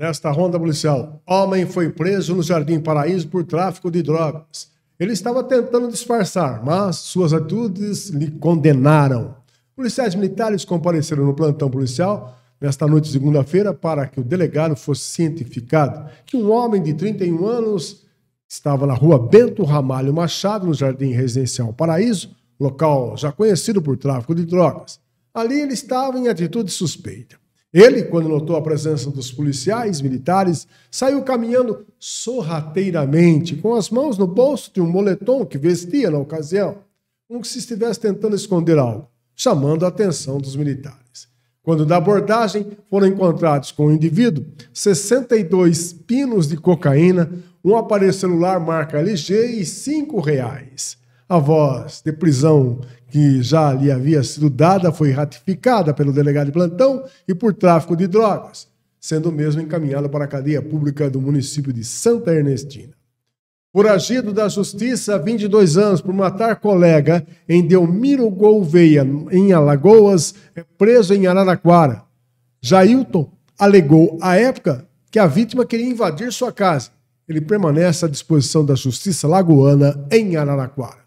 Nesta ronda policial, homem foi preso no Jardim Paraíso por tráfico de drogas. Ele estava tentando disfarçar, mas suas atitudes lhe condenaram. Policiais militares compareceram no plantão policial nesta noite de segunda-feira para que o delegado fosse cientificado que um homem de 31 anos estava na rua Bento Ramalho Machado, no Jardim Residencial Paraíso, local já conhecido por tráfico de drogas. Ali ele estava em atitude suspeita. Ele, quando notou a presença dos policiais militares, saiu caminhando sorrateiramente, com as mãos no bolso de um moletom que vestia na ocasião, como se estivesse tentando esconder algo, chamando a atenção dos militares. Quando da abordagem, foram encontrados com o indivíduo 62 pinos de cocaína, um aparelho celular marca LG e R$ reais. A voz de prisão que já lhe havia sido dada foi ratificada pelo delegado de plantão e por tráfico de drogas, sendo mesmo encaminhado para a cadeia pública do município de Santa Ernestina. Por agido da justiça 22 anos por matar colega em Delmiro Gouveia, em Alagoas, é preso em Araraquara. Jailton alegou à época que a vítima queria invadir sua casa. Ele permanece à disposição da Justiça Lagoana em Araraquara.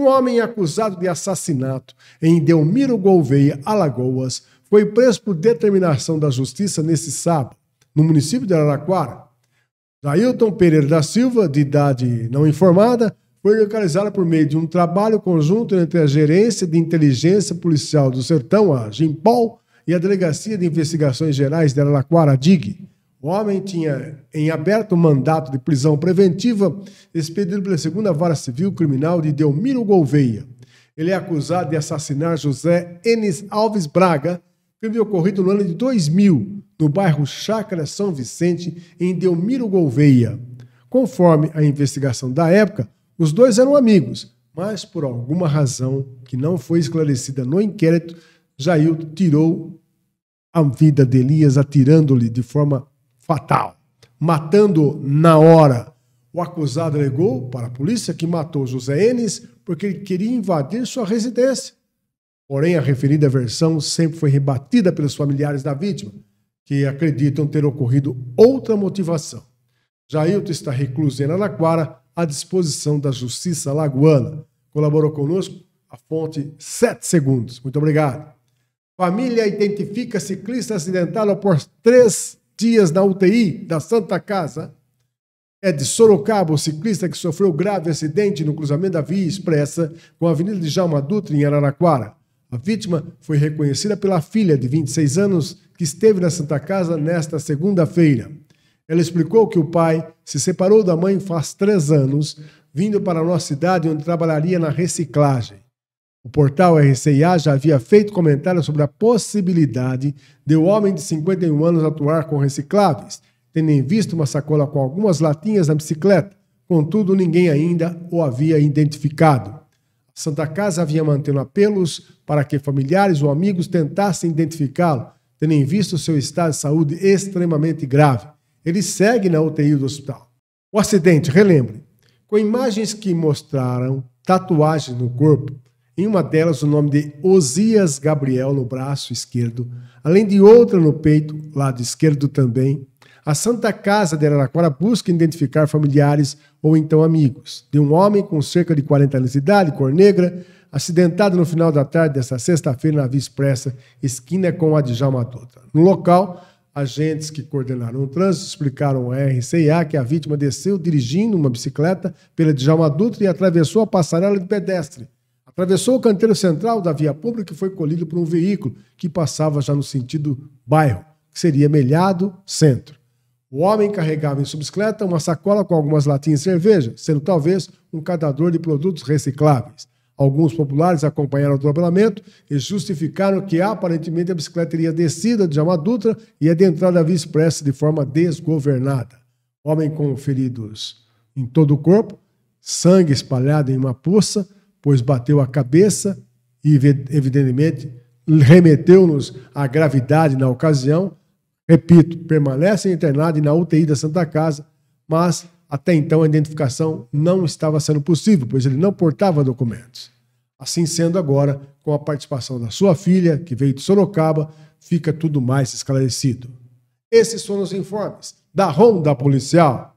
Um homem acusado de assassinato em Delmiro Gouveia, Alagoas, foi preso por determinação da justiça nesse sábado, no município de Araraquara. Jailton Pereira da Silva, de idade não informada, foi localizado por meio de um trabalho conjunto entre a Gerência de Inteligência Policial do Sertão, a GIMPOL, e a Delegacia de Investigações Gerais de Araraquara, DIG. O homem tinha em aberto mandato de prisão preventiva expedido pela segunda vara civil criminal de Delmiro Gouveia. Ele é acusado de assassinar José Enes Alves Braga, crime ocorrido no ano de 2000, no bairro Chácara São Vicente, em Delmiro Gouveia. Conforme a investigação da época, os dois eram amigos, mas por alguma razão que não foi esclarecida no inquérito, Jair tirou a vida de Elias atirando-lhe de forma fatal, matando na hora. O acusado alegou para a polícia que matou José Enes porque ele queria invadir sua residência. Porém, a referida versão sempre foi rebatida pelos familiares da vítima, que acreditam ter ocorrido outra motivação. Jailton está recluso em Araraquara, à disposição da Justiça Lagoana. Colaborou conosco a fonte 7 segundos. Muito obrigado. Família identifica ciclista acidentado após três dias na UTI da Santa Casa. É de Sorocaba, o ciclista que sofreu grave acidente no cruzamento da Via Expressa com a Avenida de Jalma Dutra, em Araraquara. A vítima foi reconhecida pela filha, de 26 anos, que esteve na Santa Casa nesta segunda-feira. Ela explicou que o pai se separou da mãe faz três anos, vindo para a nossa cidade onde trabalharia na reciclagem. O portal RCIA já havia feito comentários sobre a possibilidade de o um homem de 51 anos atuar com recicláveis, tendo em vista uma sacola com algumas latinhas na bicicleta, contudo ninguém ainda o havia identificado. A Santa Casa havia mantendo apelos para que familiares ou amigos tentassem identificá-lo, tendo em vista o seu estado de saúde extremamente grave. Ele segue na UTI do hospital. O acidente, relembre, com imagens que mostraram tatuagens no corpo, em uma delas, o nome de Osias Gabriel no braço esquerdo, além de outra no peito, lado esquerdo também. A Santa Casa de Araraquara busca identificar familiares ou então amigos de um homem com cerca de 40 anos de idade, cor negra, acidentado no final da tarde desta sexta-feira na Via Expressa, esquina com a Djalma Dutra. No local, agentes que coordenaram o trânsito explicaram ao RCA que a vítima desceu dirigindo uma bicicleta pela Djalma Dutra e atravessou a passarela de pedestre Atravessou o canteiro central da via pública e foi colhido por um veículo que passava já no sentido bairro, que seria Melhado Centro. O homem carregava em sua bicicleta uma sacola com algumas latinhas de cerveja, sendo talvez um catador de produtos recicláveis. Alguns populares acompanharam o atropelamento e justificaram que aparentemente a bicicleta teria descido de dutra e adentrado a Via Expressa de forma desgovernada. Homem com feridos em todo o corpo, sangue espalhado em uma poça, pois bateu a cabeça e, evidentemente, remeteu-nos à gravidade na ocasião. Repito, permanece internado e na UTI da Santa Casa, mas até então a identificação não estava sendo possível, pois ele não portava documentos. Assim sendo, agora, com a participação da sua filha, que veio de Sorocaba, fica tudo mais esclarecido. Esses foram os informes da Ronda Policial.